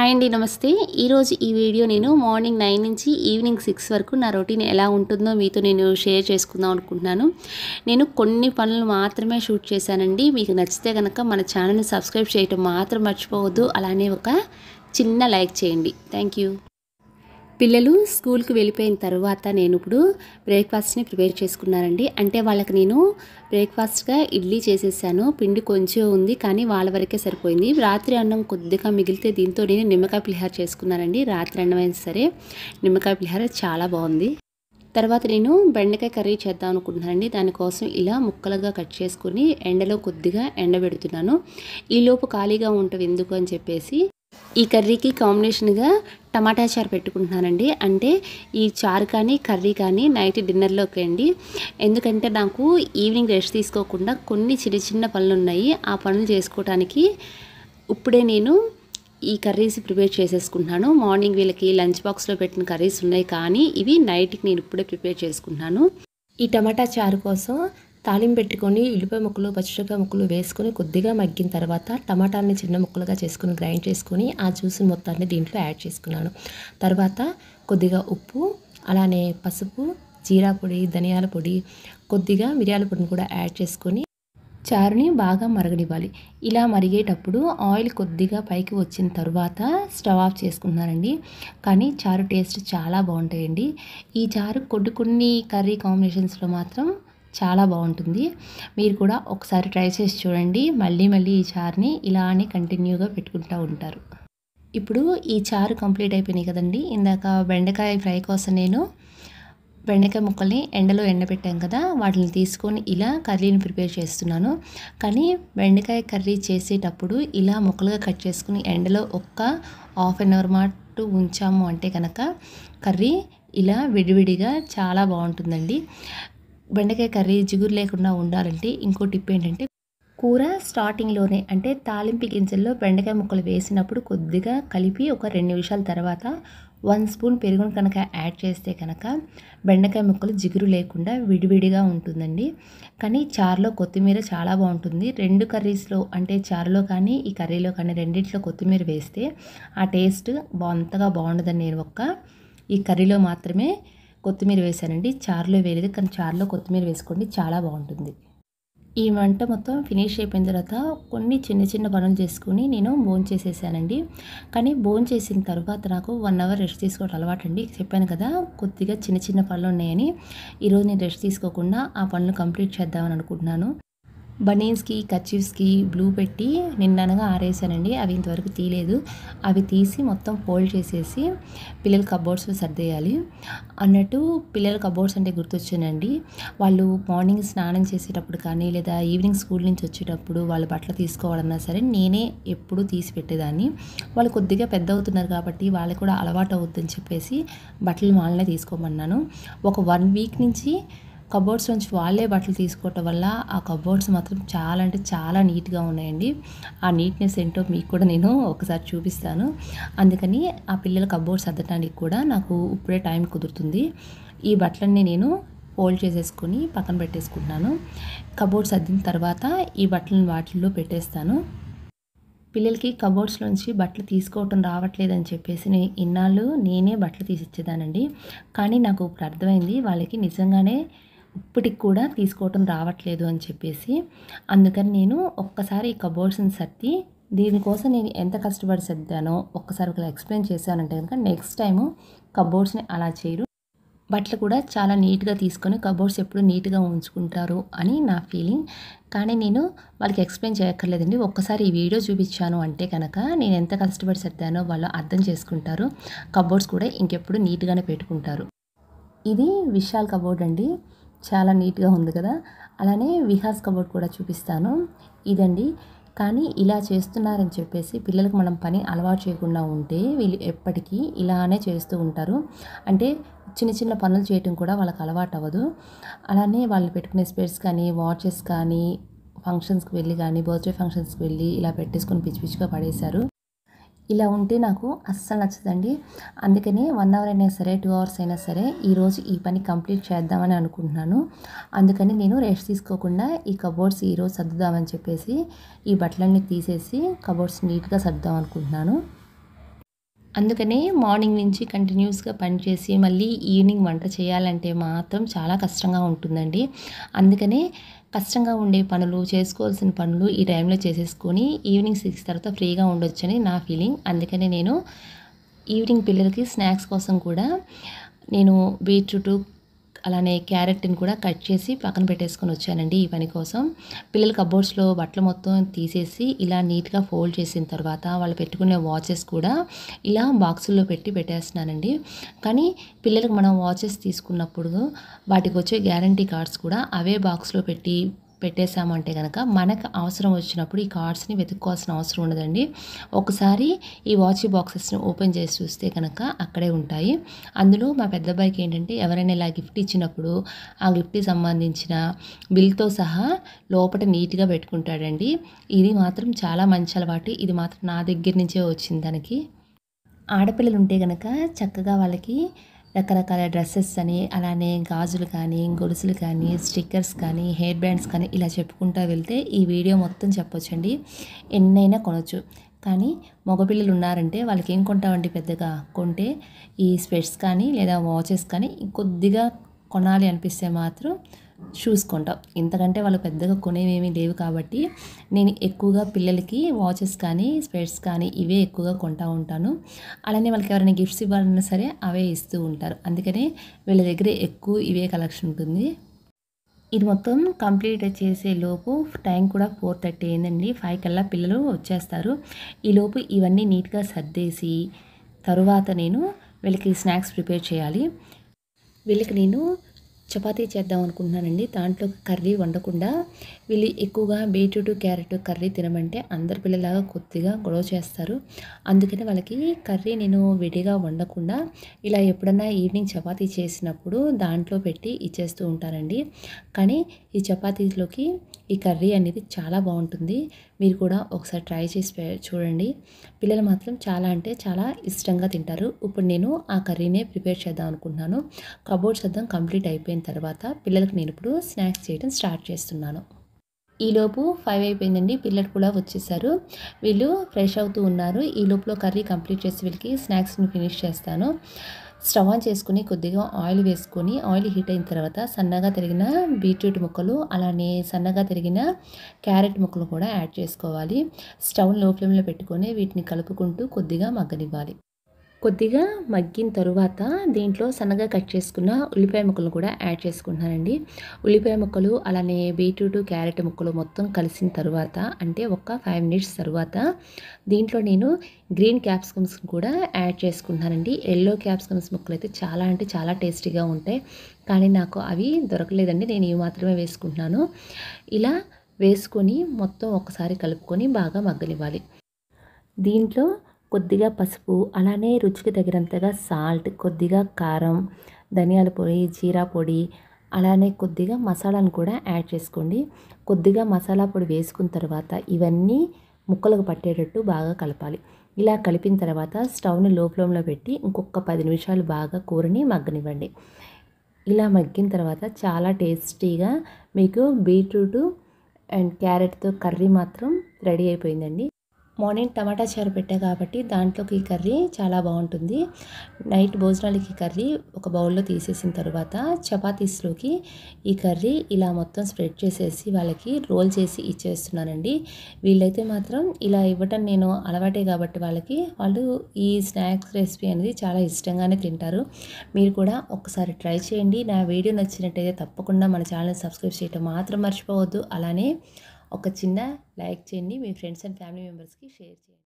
hi అండి నమస్తే ఈరోజు ఈ వీడియో నేను మార్నింగ్ నైన్ నుంచి ఈవినింగ్ సిక్స్ వరకు నా రొటీన్ ఎలా ఉంటుందో మీతో నేను షేర్ చేసుకుందాం అనుకుంటున్నాను నేను కొన్ని పనులు మాత్రమే షూట్ చేశానండి మీకు నచ్చితే కనుక మన ఛానల్ని సబ్స్క్రైబ్ చేయటం మాత్రం మర్చిపోవద్దు అలానే ఒక చిన్న లైక్ చేయండి థ్యాంక్ పిల్లలు స్కూల్కి వెళ్ళిపోయిన తర్వాత నేను ఇప్పుడు బ్రేక్ఫాస్ట్ని ప్రిపేర్ చేసుకున్నానండి అంటే వాళ్ళకి నేను బ్రేక్ఫాస్ట్గా ఇడ్లీ చేసేసాను పిండి కొంచెం ఉంది కానీ వాళ్ళ వరకే సరిపోయింది రాత్రి అన్నం కొద్దిగా మిగిలితే దీంతో నేను నిమ్మకాయ పులిహార చేసుకున్నానండి రాత్రి అన్నం అయినా సరే నిమ్మకాయ పులిహార చాలా బాగుంది తర్వాత నేను బెండకాయ కర్రీ చేద్దాం అనుకుంటున్నానండి దానికోసం ఇలా ముక్కలుగా కట్ చేసుకుని ఎండలో కొద్దిగా ఎండబెడుతున్నాను ఈలోపు ఖాళీగా ఉంటుంది ఎందుకు అని చెప్పేసి ఈ కర్రీకి కాంబినేషన్గా టమాటా చారు పెట్టుకుంటున్నానండి అంటే ఈ చారు కానీ కర్రీ కానీ నైట్ డిన్నర్లోకి అండి ఎందుకంటే నాకు ఈవినింగ్ రెస్ట్ తీసుకోకుండా కొన్ని చిన్న చిన్న పనులు ఉన్నాయి ఆ పనులు చేసుకోవటానికి ఇప్పుడే నేను ఈ కర్రీస్ ప్రిపేర్ చేసేసుకుంటున్నాను మార్నింగ్ వీళ్ళకి లంచ్ బాక్స్లో పెట్టిన కర్రీస్ ఉన్నాయి కానీ ఇవి నైట్కి నేను ఇప్పుడే ప్రిపేర్ చేసుకుంటున్నాను ఈ టమాటా చారు కోసం తాలింపు పెట్టుకొని ఉల్లిపాయ ముక్కలు పచ్చిమిరపకాయ ముక్కలు వేసుకొని కొద్దిగా మగ్గిన తర్వాత టమాటాలని చిన్న ముక్కలుగా చేసుకుని గ్రైండ్ చేసుకొని ఆ జ్యూస్ మొత్తాన్ని దీంట్లో యాడ్ చేసుకున్నాను తర్వాత కొద్దిగా ఉప్పు అలానే పసుపు జీరా పొడి ధనియాల పొడి కొద్దిగా మిరియాల పొడిని కూడా యాడ్ చేసుకొని చారుని బాగా మరగనివ్వాలి ఇలా మరిగేటప్పుడు ఆయిల్ కొద్దిగా పైకి వచ్చిన తర్వాత స్టవ్ ఆఫ్ చేసుకుంటున్నానండి కానీ చారు టేస్ట్ చాలా బాగుంటాయండి ఈ చారు కొన్ని కొన్ని కర్రీ కాంబినేషన్స్లో మాత్రం చాలా బాగుంటుంది మీరు కూడా ఒకసారి ట్రై చేసి చూడండి మళ్ళీ మళ్ళీ ఈ చారుని ఇలానే కంటిన్యూగా పెట్టుకుంటూ ఉంటారు ఇప్పుడు ఈ చారు కంప్లీట్ అయిపోయినాయి కదండి ఇందాక బెండకాయ ఫ్రై కోసం నేను బెండకాయ ముక్కల్ని ఎండలో ఎండబెట్టాం కదా వాటిని తీసుకొని ఇలా కర్రీని ప్రిపేర్ చేస్తున్నాను కానీ బెండకాయ కర్రీ చేసేటప్పుడు ఇలా ముక్కలుగా కట్ చేసుకుని ఎండలో ఒక్క హాఫ్ అన్ అవర్ మాటు ఉంచాము అంటే కనుక కర్రీ ఇలా విడివిడిగా చాలా బాగుంటుందండి బెండకాయ కర్రీ జిగురు లేకుండా ఉండాలంటే ఇంకో టిప్ ఏంటంటే కూర స్టార్టింగ్లోనే అంటే తాలింపు గింజల్లో బెండకాయ ముక్కలు వేసినప్పుడు కొద్దిగా కలిపి ఒక రెండు నిమిషాల తర్వాత వన్ స్పూన్ పెరుగును కనుక యాడ్ చేస్తే కనుక బెండకాయ ముక్కలు జిగురు లేకుండా విడివిడిగా ఉంటుందండి కానీ చారులో కొత్తిమీర చాలా బాగుంటుంది రెండు కర్రీస్లో అంటే చారులో కానీ ఈ కర్రీలో కానీ రెండింటిలో కొత్తిమీర వేస్తే ఆ టేస్ట్ అంతగా బాగుండదండి నేను ఒక్క ఈ కర్రీలో మాత్రమే కొత్తిమీర వేశానండి చారులో వేయలేదు కానీ చారులో కొత్తిమీర వేసుకోండి చాలా బాగుంటుంది ఈ వంట మొత్తం ఫినిష్ అయిపోయిన తర్వాత కొన్ని చిన్న చిన్న పనులు చేసుకుని నేను బోన్ చేసేసానండి కానీ బోన్ చేసిన తర్వాత నాకు వన్ అవర్ రెస్ట్ తీసుకోవడం అలవాటు అండి చెప్పాను కదా కొద్దిగా చిన్న చిన్న పనులు ఉన్నాయని ఈరోజు నేను రెస్ట్ తీసుకోకుండా ఆ పనులు కంప్లీట్ చేద్దామని అనుకుంటున్నాను బనీన్స్కి కచ్చివ్స్కి బ్లూ పెట్టి నిన్ననగా ఆరేసానండి అవి ఇంతవరకు తీయలేదు అవి తీసి మొత్తం ఫోల్డ్ చేసేసి పిల్లల కబోర్డ్స్ సర్దేయాలి అన్నట్టు పిల్లల కబోర్డ్స్ అంటే గుర్తొచ్చానండి వాళ్ళు మార్నింగ్ స్నానం చేసేటప్పుడు కానీ లేదా ఈవినింగ్ స్కూల్ నుంచి వచ్చేటప్పుడు వాళ్ళు బట్టలు తీసుకోవాలన్నా సరే నేనే ఎప్పుడూ తీసి పెట్టేదాన్ని వాళ్ళు కొద్దిగా పెద్ద అవుతున్నారు కాబట్టి వాళ్ళకి కూడా అలవాటు అవుతుందని చెప్పేసి బట్టలు వాళ్ళనే తీసుకోమన్నాను ఒక వన్ వీక్ నుంచి కబోర్డ్స్ నుంచి వాళ్ళే బట్టలు తీసుకోవటం వల్ల ఆ కబోర్డ్స్ మాత్రం చాలా అంటే చాలా నీట్గా ఉన్నాయండి ఆ నీట్నెస్ ఏంటో మీకు కూడా నేను ఒకసారి చూపిస్తాను అందుకని ఆ పిల్లల కబోర్డ్స్ అద్దటానికి కూడా నాకు ఇప్పుడే టైం కుదురుతుంది ఈ బట్టలన్నీ నేను ఫోల్డ్ చేసేసుకొని పక్కన పెట్టేసుకుంటున్నాను కబోర్డ్స్ అద్దిన తర్వాత ఈ బట్టలను వాటిల్లో పెట్టేస్తాను పిల్లలకి నుంచి బట్టలు తీసుకోవటం రావట్లేదని చెప్పేసి నేను ఇన్నాళ్ళు నేనే బట్టలు తీసిచ్చేదానండి కానీ నాకు ఇప్పుడు అర్థమైంది వాళ్ళకి నిజంగానే ఇప్పటికి కూడా తీసుకోవటం రావట్లేదు అని చెప్పేసి అందుకని నేను ఒక్కసారి ఈ కబోర్డ్స్ని సర్ది దీనికోసం నేను ఎంత కష్టపడి సర్దానో ఒక్కసారి ఒకలా ఎక్స్ప్లెయిన్ చేశానంటే కనుక నెక్స్ట్ టైము కబోర్డ్స్ని అలా చేయరు బట్టలు కూడా చాలా నీట్గా తీసుకొని కబోర్డ్స్ ఎప్పుడు నీట్గా ఉంచుకుంటారు అని నా ఫీలింగ్ కానీ నేను వాళ్ళకి ఎక్స్ప్లెయిన్ చేయక్కర్లేదండి ఒక్కసారి ఈ వీడియో చూపించాను అంటే కనుక నేను ఎంత కష్టపడి సర్దానో వాళ్ళు అర్థం చేసుకుంటారు కబోర్డ్స్ కూడా ఇంకెప్పుడు నీట్గానే పెట్టుకుంటారు ఇది విశాల్ కబోర్డ్ అండి చాలా నీట్గా ఉంది కదా అలానే విహాస్ కబోర్డ్ కూడా చూపిస్తాను ఇదండి కానీ ఇలా చేస్తున్నారని చెప్పేసి పిల్లలకు మనం పని అలవాటు చేయకుండా ఉంటే వీళ్ళు ఎప్పటికీ ఇలానే చేస్తూ ఉంటారు అంటే చిన్న చిన్న పనులు చేయటం కూడా వాళ్ళకి అలవాటు అవ్వదు అలానే వాళ్ళు పెట్టుకునే స్పేర్స్ కానీ వాచెస్ కానీ ఫంక్షన్స్కి వెళ్ళి కానీ బర్త్డే ఫంక్షన్స్కి వెళ్ళి ఇలా పెట్టేసుకొని పిచ్చి పిచ్చిగా పడేశారు ఇలా ఉంటే నాకు అస్సలు నచ్చదండి అందుకని వన్ అవర్ అయినా సరే టూ అవర్స్ అయినా సరే ఈరోజు ఈ పని కంప్లీట్ చేద్దామని అనుకుంటున్నాను అందుకని నేను రెస్ట్ తీసుకోకుండా ఈ కబోర్డ్స్ ఈరోజు సర్దుదామని చెప్పేసి ఈ బట్టలన్నీ తీసేసి కబోర్డ్స్ నీట్గా సర్దుదాం అనుకుంటున్నాను అందుకనే మార్నింగ్ నుంచి కంటిన్యూస్గా పనిచేసి మళ్ళీ ఈవినింగ్ వంట చేయాలంటే మాత్రం చాలా కష్టంగా ఉంటుందండి అందుకనే కష్టంగా ఉండే పనులు చేసుకోవాల్సిన పనులు ఈ టైంలో చేసేసుకొని ఈవినింగ్ సిక్స్ తర్వాత ఫ్రీగా ఉండొచ్చని నా ఫీలింగ్ అందుకనే నేను ఈవినింగ్ పిల్లలకి స్నాక్స్ కోసం కూడా నేను బీట్రూటు అలానే క్యారెట్ని కూడా కట్ చేసి పక్కన పెట్టేసుకొని వచ్చానండి ఈ పని కోసం పిల్లల కబోర్డ్స్లో బట్టలు మొత్తం తీసేసి ఇలా నీట్గా ఫోల్డ్ చేసిన తర్వాత వాళ్ళు పెట్టుకునే వాచెస్ కూడా ఇలా బాక్సుల్లో పెట్టి పెట్టేస్తున్నానండి కానీ పిల్లలకు మనం వాచెస్ తీసుకున్నప్పుడు వాటికి వచ్చే గ్యారంటీ కార్డ్స్ కూడా అవే బాక్స్లో పెట్టి పెట్టేశామంటే కనుక మనకు అవసరం వచ్చినప్పుడు ఈ కార్డ్స్ని వెతుక్కోవాల్సిన అవసరం ఉండదండి ఒకసారి ఈ వాచ్ బాక్సెస్ని ఓపెన్ చేసి చూస్తే కనుక అక్కడే ఉంటాయి అందులో మా పెద్దబ్బాయికి ఏంటంటే ఎవరైనా ఇలా గిఫ్ట్ ఇచ్చినప్పుడు ఆ గిఫ్ట్కి సంబంధించిన బిల్తో సహా లోపల నీట్గా పెట్టుకుంటాడండి ఇది మాత్రం చాలా మంచి అలవాటు ఇది మాత్రం నా దగ్గర నుంచే వచ్చింది దానికి ఆడపిల్లలు ఉంటే కనుక చక్కగా వాళ్ళకి రకరకాల డ్రెస్సెస్ అని అలానే గాజులు కానీ గొలుసులు కానీ స్టిక్కర్స్ కానీ హెయిర్ బ్యాండ్స్ కానీ ఇలా చెప్పుకుంటూ వెళ్తే ఈ వీడియో మొత్తం చెప్పొచ్చండి ఎన్నైనా కొనొచ్చు కానీ మగపిల్లలు ఉన్నారంటే వాళ్ళకి ఏం కొంటామండి పెద్దగా కొంటే ఈ స్పెట్స్ కానీ లేదా వాచెస్ కానీ కొద్దిగా కొనాలి అనిపిస్తే మాత్రం చూసుకుంటాం ఇంతకంటే వాళ్ళు పెద్దగా కొనేవేమీ లేవు కాబట్టి నేను ఎక్కువగా పిల్లలకి వాచెస్ కానీ స్పెట్స్ కానీ ఇవే ఎక్కువగా కొంటా ఉంటాను అలానే వాళ్ళకి ఎవరైనా గిఫ్ట్స్ ఇవ్వాలన్నా సరే అవే ఇస్తూ ఉంటారు అందుకనే వీళ్ళ దగ్గర ఎక్కువ ఇవే కలెక్షన్ ఉంటుంది ఇది మొత్తం కంప్లీట్ చేసే లోపు టైం కూడా ఫోర్ థర్టీ అయిందండి ఫైవ్ కల్లా పిల్లలు వచ్చేస్తారు ఈలోపు ఇవన్నీ నీట్గా సర్దేసి తరువాత నేను వీళ్ళకి స్నాక్స్ ప్రిపేర్ చేయాలి వీళ్ళకి నేను చపాతీ చేద్దాం అనుకుంటున్నానండి దాంట్లో కర్రీ వండకుండా వీళ్ళు ఎక్కువగా బీట్రూట్ క్యారెట్ కర్రీ తినమంటే అందరి పిల్లలాగా కొద్దిగా గొడవ చేస్తారు అందుకని వాళ్ళకి కర్రీ నేను విడిగా వండకుండా ఇలా ఎప్పుడన్నా ఈవినింగ్ చపాతీ చేసినప్పుడు దాంట్లో పెట్టి ఇచ్చేస్తూ ఉంటానండి కానీ ఈ చపాతీలోకి ఈ కర్రీ అనేది చాలా బాగుంటుంది మీరు కూడా ఒకసారి ట్రై చేసి చూడండి పిల్లలు మాత్రం చాలా అంటే చాలా ఇష్టంగా తింటారు ఇప్పుడు నేను ఆ కర్రీనే ప్రిపేర్ చేద్దాం అనుకుంటున్నాను కబోర్డ్స్ అద్దం కంప్లీట్ అయిపోయిన తర్వాత పిల్లలకు నేను ఇప్పుడు స్నాక్స్ చేయడం స్టార్ట్ చేస్తున్నాను ఈలోపు ఫైవ్ అయిపోయిందండి పిల్లలు కూడా వచ్చేసారు వీళ్ళు ఫ్రెష్ అవుతూ ఉన్నారు ఈ లోపులో కర్రీ కంప్లీట్ చేసి వీళ్ళకి స్నాక్స్ని ఫినిష్ చేస్తాను స్టవ్ ఆన్ చేసుకుని కొద్దిగా ఆయిల్ వేసుకొని ఆయిల్ హీట్ అయిన తర్వాత సన్నగా తిరిగిన బీట్రూట్ ముక్కలు అలానే సన్నగా తిరిగిన క్యారెట్ ముక్కలు కూడా యాడ్ చేసుకోవాలి స్టవ్ లో ఫ్లేమ్లో పెట్టుకొని వీటిని కలుపుకుంటూ కొద్దిగా మగ్గనివ్వాలి కొద్దిగా మగ్గిన తరువాత దీంట్లో సన్నగా కట్ చేసుకున్న ఉల్లిపాయ ముక్కలు కూడా యాడ్ చేసుకుంటున్నానండి ఉల్లిపాయ ముక్కలు అలానే బీట్రూట్ క్యారెట్ ముక్కలు మొత్తం కలిసిన తర్వాత అంటే ఒక ఫైవ్ మినిట్స్ తర్వాత దీంట్లో నేను గ్రీన్ క్యాప్సికమ్స్ కూడా యాడ్ చేసుకుంటున్నానండి ఎల్లో క్యాప్సికమ్స్ ముక్కలు అయితే చాలా అంటే చాలా టేస్టీగా ఉంటాయి కానీ నాకు అవి దొరకలేదండి నేను ఇవి మాత్రమే వేసుకుంటున్నాను ఇలా వేసుకొని మొత్తం ఒకసారి కలుపుకొని బాగా మగ్గనివ్వాలి దీంట్లో కొద్దిగా పసుపు అలానే రుచికి తగినంతగా సాల్ట్ కొద్దిగా కారం ధనియాల పొడి జీరా పొడి అలానే కొద్దిగా మసాలాను కూడా యాడ్ చేసుకోండి కొద్దిగా మసాలా పొడి వేసుకున్న తర్వాత ఇవన్నీ ముక్కలకు పట్టేటట్టు బాగా కలపాలి ఇలా కలిపిన తర్వాత స్టవ్ని లో ఫ్లేమ్లో పెట్టి ఇంకొక పది నిమిషాలు బాగా కూరని మగ్గనివ్వండి ఇలా మగ్గిన తర్వాత చాలా టేస్టీగా మీకు బీట్రూటు అండ్ క్యారెట్తో కర్రీ మాత్రం రెడీ అయిపోయిందండి మార్నింగ్ టమాటా చారు పెట్టా కాబట్టి దాంట్లోకి ఈ కర్రీ చాలా బాగుంటుంది నైట్ భోజనాలకి కర్రీ ఒక బౌల్లో తీసేసిన తర్వాత చపాతీస్లోకి ఈ కర్రీ ఇలా మొత్తం స్ప్రెడ్ చేసేసి వాళ్ళకి రోల్ చేసి ఇచ్చేస్తున్నానండి వీళ్ళైతే మాత్రం ఇలా ఇవ్వటం నేను అలవాటే కాబట్టి వాళ్ళకి వాళ్ళు ఈ స్నాక్స్ రెసిపీ అనేది చాలా ఇష్టంగానే తింటారు మీరు కూడా ఒకసారి ట్రై చేయండి నా వీడియో నచ్చినట్టయితే తప్పకుండా మన ఛానల్ సబ్స్క్రైబ్ చేయటం మాత్రం మర్చిపోవద్దు అలానే ఒక చిన్న లైక్ చేయండి మీ ఫ్రెండ్స్ అండ్ ఫ్యామిలీ మెంబర్స్కి షేర్ చేయండి